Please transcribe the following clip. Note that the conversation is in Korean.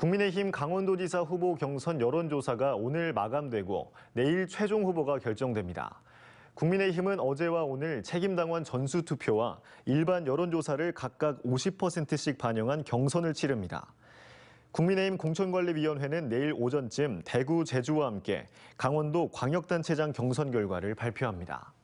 국민의힘 강원도지사 후보 경선 여론조사가 오늘 마감되고 내일 최종 후보가 결정됩니다. 국민의힘은 어제와 오늘 책임당원 전수투표와 일반 여론조사를 각각 50%씩 반영한 경선을 치릅니다. 국민의힘 공천관리위원회는 내일 오전쯤 대구, 제주와 함께 강원도 광역단체장 경선 결과를 발표합니다.